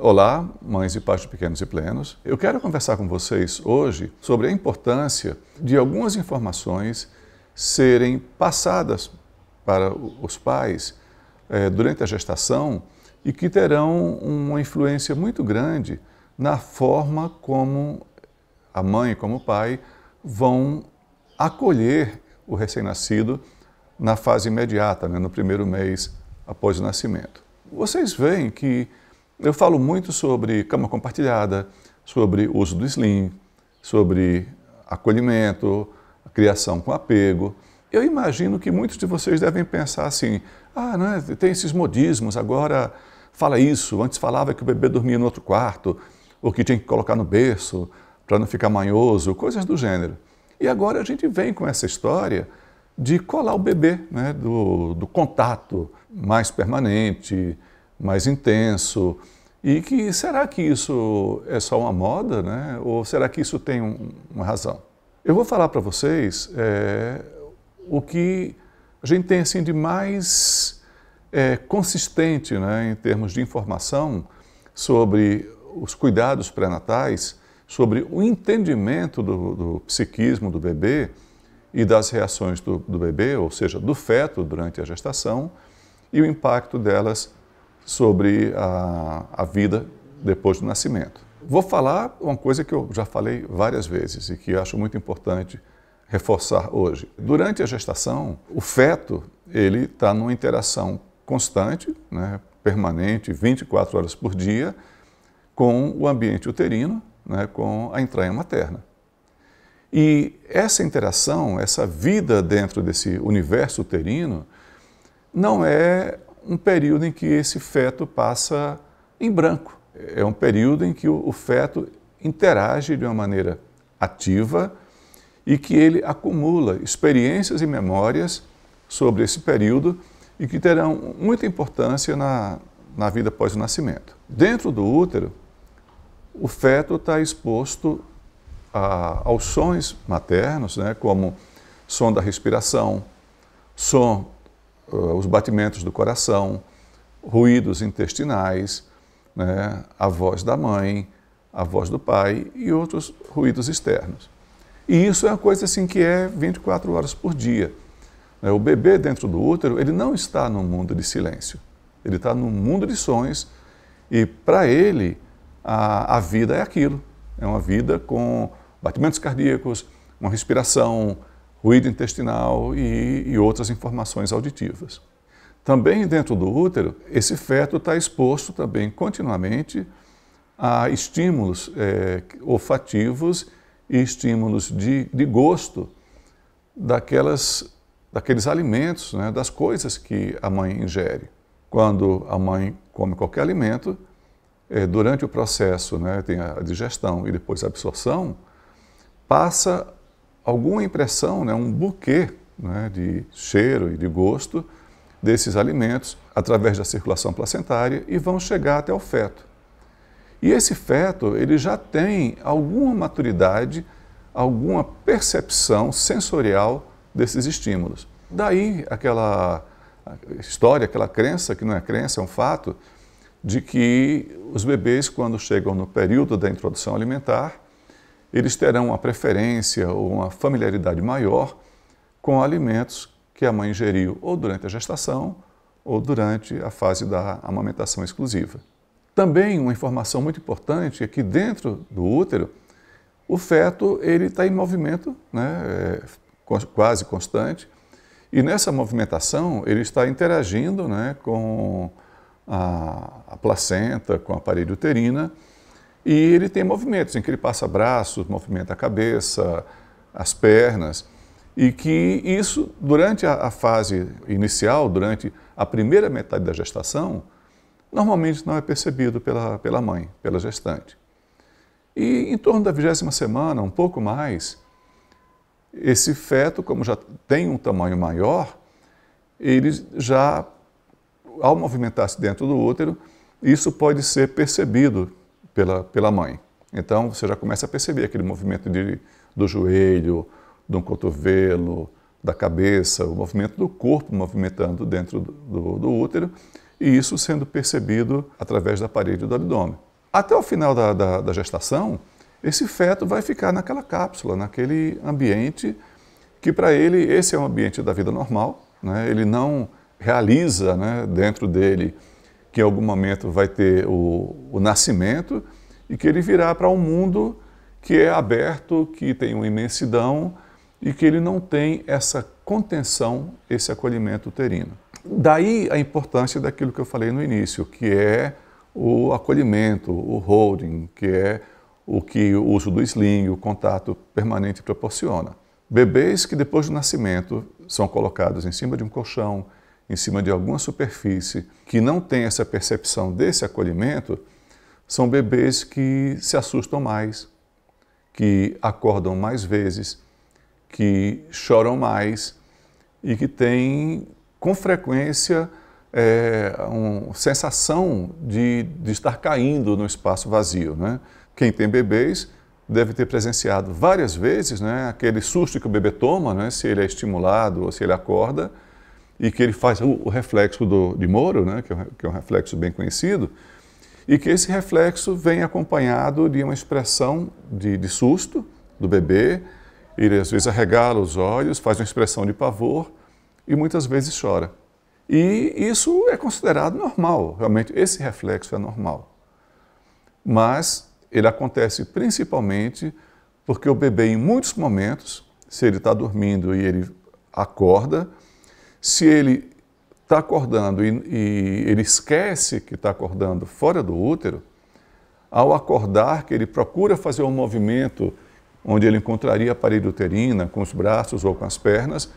Olá, mães e pais de pequenos e plenos. Eu quero conversar com vocês hoje sobre a importância de algumas informações serem passadas para os pais é, durante a gestação e que terão uma influência muito grande na forma como a mãe e como o pai vão acolher o recém-nascido na fase imediata, né, no primeiro mês após o nascimento. Vocês veem que eu falo muito sobre cama compartilhada, sobre uso do slim, sobre acolhimento, criação com apego. Eu imagino que muitos de vocês devem pensar assim: ah, né, tem esses modismos, agora fala isso. Antes falava que o bebê dormia no outro quarto, ou que tinha que colocar no berço para não ficar manhoso, coisas do gênero. E agora a gente vem com essa história de colar o bebê, né, do, do contato mais permanente, mais intenso. E que será que isso é só uma moda, né? Ou será que isso tem um, uma razão? Eu vou falar para vocês é, o que a gente tem assim de mais é, consistente, né, em termos de informação sobre os cuidados pré-natais, sobre o entendimento do, do, psiquismo do bebê e das reações do, do bebê, ou seja, do feto durante a gestação e o impacto delas sobre a, a vida depois do nascimento. Vou falar uma coisa que eu já falei várias vezes e que acho muito importante reforçar hoje. Durante a gestação, o feto ele está numa interação constante, né, permanente, 24 horas por dia, com o ambiente uterino, né, com a entranha materna. E essa interação, essa vida dentro desse universo uterino, não é um período em que esse feto passa em branco. É um período em que o, feto interage de uma maneira ativa e que ele acumula experiências e memórias sobre esse período e que terão muita importância na, na vida após o nascimento. Dentro do útero, o feto está exposto a, aos sons maternos, né, como som da respiração, som uh, os batimentos do coração, ruídos intestinais, né, a voz da mãe, a voz do pai e outros ruídos externos. E isso é uma coisa assim que é 24 horas por dia. Né, o bebê dentro do útero, ele não está num mundo de silêncio. Ele está num mundo de sons e para ele a, a vida é aquilo. É uma vida com batimentos cardíacos, uma respiração, ruído intestinal e, e outras informações auditivas. Também dentro do útero, esse feto está exposto também continuamente a estímulos é, olfativos e estímulos de, de gosto daquelas, daqueles alimentos, né, das coisas que a mãe ingere. Quando a mãe come qualquer alimento, é, durante o processo, né, tem a digestão e depois a absorção, passa alguma impressão, né, um buquê né, de cheiro e de gosto desses alimentos através da circulação placentária e vão chegar até o feto. E esse feto ele já tem alguma maturidade, alguma percepção sensorial desses estímulos. Daí aquela história, aquela crença, que não é crença, é um fato, de que os bebês, quando chegam no período da introdução alimentar, eles terão uma preferência ou uma familiaridade maior com alimentos que a mãe ingeriu ou durante a gestação ou durante a fase da amamentação exclusiva. Também uma informação muito importante é que dentro do útero, o feto ele está em movimento né, é, quase constante e nessa movimentação ele está interagindo né, com a, a placenta, com a parede uterina, e ele tem movimentos em que ele passa braços, movimenta a cabeça, as pernas, e que isso, durante a, fase inicial, durante a primeira metade da gestação, normalmente não é percebido pela, pela mãe, pela gestante. E em torno da vigésima semana, um pouco mais, esse feto, como já tem um tamanho maior, ele já, ao movimentar-se dentro do útero, isso pode ser percebido pela, pela mãe. Então você já começa a perceber aquele movimento de, do joelho, do cotovelo, da cabeça, o movimento do corpo movimentando dentro do, do, do útero e isso sendo percebido através da parede do abdômen. Até o final da, da, da gestação, esse feto vai ficar naquela cápsula, naquele ambiente que para ele esse é um ambiente da vida normal, né? ele não realiza né, dentro dele que em algum momento vai ter o, o nascimento e que ele virá para um mundo que é aberto, que tem uma imensidão e que ele não tem essa contenção, esse acolhimento uterino. Daí a importância daquilo que eu falei no início, que é o acolhimento, o holding, que é o que o uso do sling, o contato permanente proporciona. Bebês que depois do nascimento são colocados em cima de um colchão, em cima de alguma superfície que não tem essa percepção desse acolhimento, são bebês que se assustam mais, que acordam mais vezes, que choram mais e que têm, com frequência, é, uma sensação de, de estar caindo no espaço vazio. Né? Quem tem bebês deve ter presenciado várias vezes né, aquele susto que o bebê toma, né, se ele é estimulado ou se ele acorda, e que ele faz o, reflexo do, de Moro, né, que é, um, que é um reflexo bem conhecido, e que esse reflexo vem acompanhado de uma expressão de, de susto do bebê, ele às vezes arregala os olhos, faz uma expressão de pavor e muitas vezes chora. E isso é considerado normal, realmente esse reflexo é normal. Mas ele acontece principalmente porque o bebê, em muitos momentos, se ele está dormindo e ele acorda, se ele está acordando e, e, ele esquece que está acordando fora do útero, ao acordar, que ele procura fazer um movimento onde ele encontraria a parede uterina, com os braços ou com as pernas,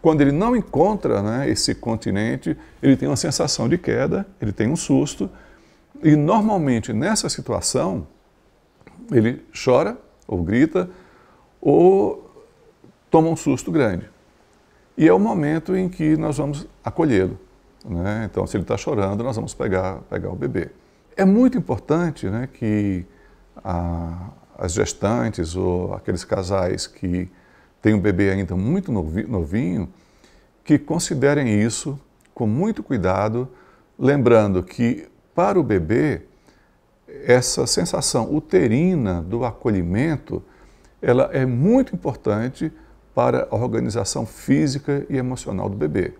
quando ele não encontra né, esse continente, ele tem uma sensação de queda, ele tem um susto, e normalmente nessa situação, ele chora ou grita ou toma um susto grande. E é o momento em que nós vamos acolhê-lo. Né? Então, se ele está chorando, nós vamos pegar, pegar o bebê. É muito importante né, que a, as gestantes ou aqueles casais que têm um bebê ainda muito novinho, que considerem isso com muito cuidado, lembrando que para o bebê, essa sensação uterina do acolhimento, ela é muito importante para a organização física e emocional do bebê.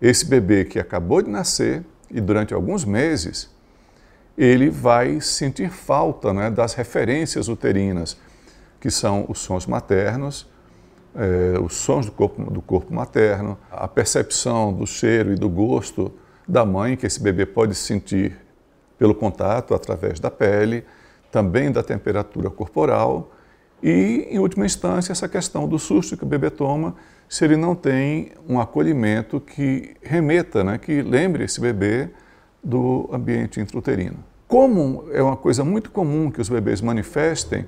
Esse bebê que acabou de nascer e durante alguns meses, ele vai sentir falta né, das referências uterinas, que são os sons maternos, é, os sons do corpo, do corpo materno, a percepção do cheiro e do gosto da mãe, que esse bebê pode sentir pelo contato através da pele, também da temperatura corporal e, em última instância, essa questão do susto que o bebê toma se ele não tem um acolhimento que remeta, né, que lembre esse bebê do ambiente intrauterino. Como é uma coisa muito comum que os bebês manifestem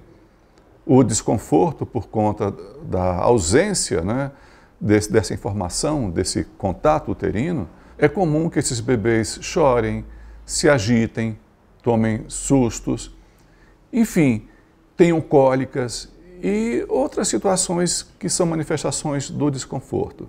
o desconforto por conta da ausência né, desse, dessa informação, desse contato uterino, é comum que esses bebês chorem, se agitem, tomem sustos. Enfim, tenham cólicas e outras situações que são manifestações do desconforto.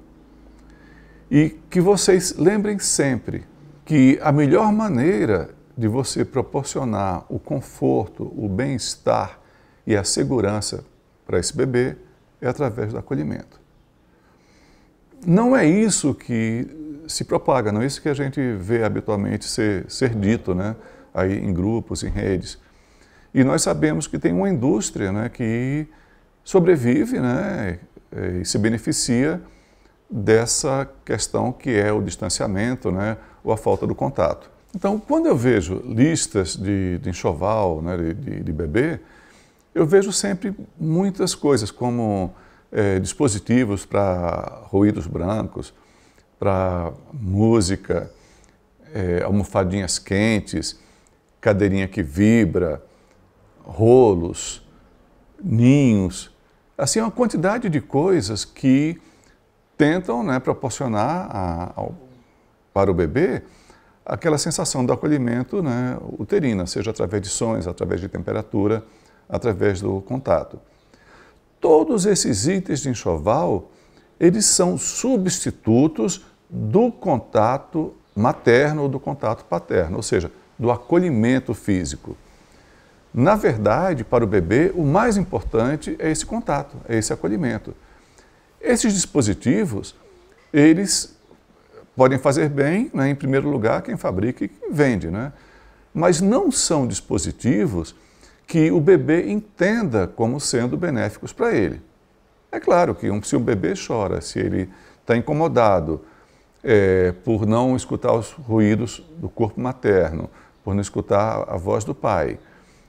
E que vocês lembrem sempre que a melhor maneira de você proporcionar o conforto, o bem-estar e a segurança para esse bebê é através do acolhimento. Não é isso que se propaga, não é isso que a gente vê habitualmente ser, ser dito, né? Aí em grupos, em redes e nós sabemos que tem uma indústria né, que sobrevive né, é, e se beneficia dessa questão que é o distanciamento né, ou a falta do contato. Então, quando eu vejo listas de, de enxoval, né, de, de, de, bebê, eu vejo sempre muitas coisas, como é, dispositivos para ruídos brancos, para música, é, almofadinhas quentes, cadeirinha que vibra, rolos, ninhos, assim uma quantidade de coisas que tentam né, proporcionar a, ao, para o bebê aquela sensação do acolhimento né, uterina, seja através de sons, através de temperatura, através do contato. Todos esses itens de enxoval, eles são substitutos do contato materno ou do contato paterno, ou seja, do acolhimento físico. Na verdade, para o bebê, o mais importante é esse contato, é esse acolhimento. Esses dispositivos, eles podem fazer bem, né, em primeiro lugar, quem fabrica e quem vende, né? mas não são dispositivos que o bebê entenda como sendo benéficos para ele. É claro que se um bebê chora, se ele está incomodado é, por não escutar os ruídos do corpo materno, por não escutar a voz do pai,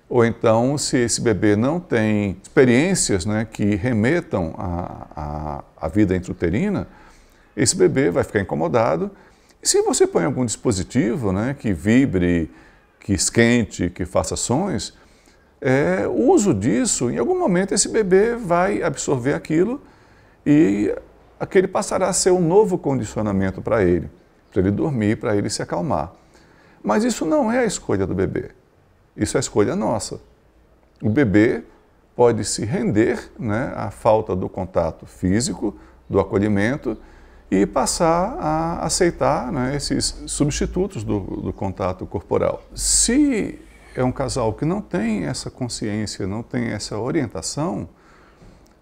ou então se esse bebê não tem experiências né, que remetam à, vida intrauterina, esse bebê vai ficar incomodado. E se você põe algum dispositivo né, que vibre, que esquente, que faça sons, é, o uso disso, em algum momento esse bebê vai absorver aquilo e aquele passará a ser um novo condicionamento para ele, para ele dormir, para ele se acalmar. Mas isso não é a escolha do bebê. Isso é escolha nossa. O bebê pode se render né, à falta do contato físico, do acolhimento e passar a aceitar né, esses substitutos do, do contato corporal. Se é um casal que não tem essa consciência, não tem essa orientação,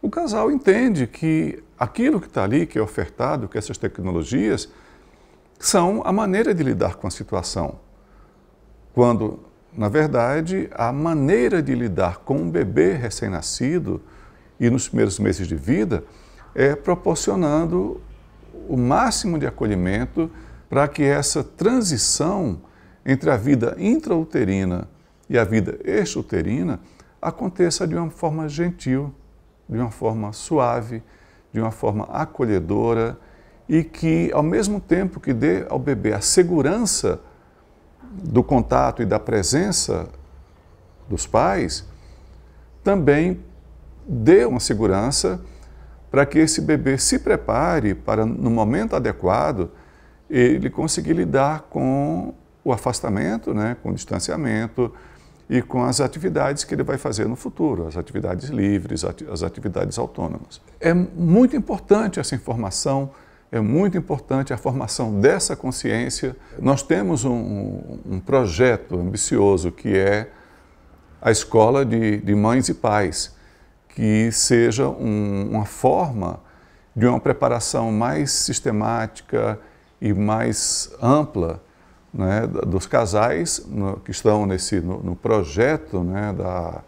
o casal entende que aquilo que está ali, que é ofertado, que essas tecnologias, são a maneira de lidar com a situação. Quando na verdade, a maneira de lidar com um bebê recém-nascido e nos primeiros meses de vida é proporcionando o máximo de acolhimento para que essa transição entre a vida intrauterina e a vida extrauterina aconteça de uma forma gentil, de uma forma suave, de uma forma acolhedora e que, ao mesmo tempo que dê ao bebê a segurança do contato e da presença dos pais, também dê uma segurança para que esse bebê se prepare para, no momento adequado, ele conseguir lidar com o afastamento, né, com o distanciamento e com as atividades que ele vai fazer no futuro, as atividades livres, as atividades autônomas. É muito importante essa informação é muito importante a formação dessa consciência. Nós temos um, um projeto ambicioso que é a escola de, de mães e pais, que seja um, uma forma de uma preparação mais sistemática e mais ampla né, dos casais no, que estão nesse, no, no projeto né, da,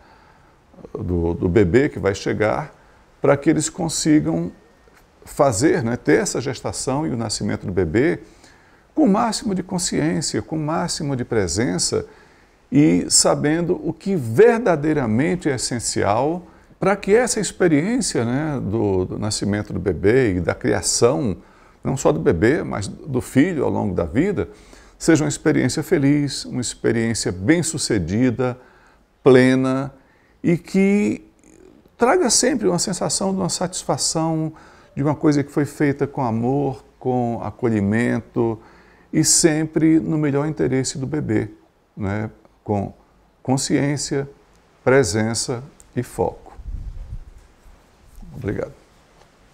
do, do bebê que vai chegar, para que eles consigam fazer, né, ter essa gestação e o nascimento do bebê com o máximo de consciência, com o máximo de presença e sabendo o que verdadeiramente é essencial para que essa experiência né, do, do, nascimento do bebê e da criação, não só do bebê, mas do filho ao longo da vida, seja uma experiência feliz, uma experiência bem-sucedida, plena e que traga sempre uma sensação de uma satisfação, de uma coisa que foi feita com amor, com acolhimento e sempre no melhor interesse do bebê, né? com consciência, presença e foco. Obrigado.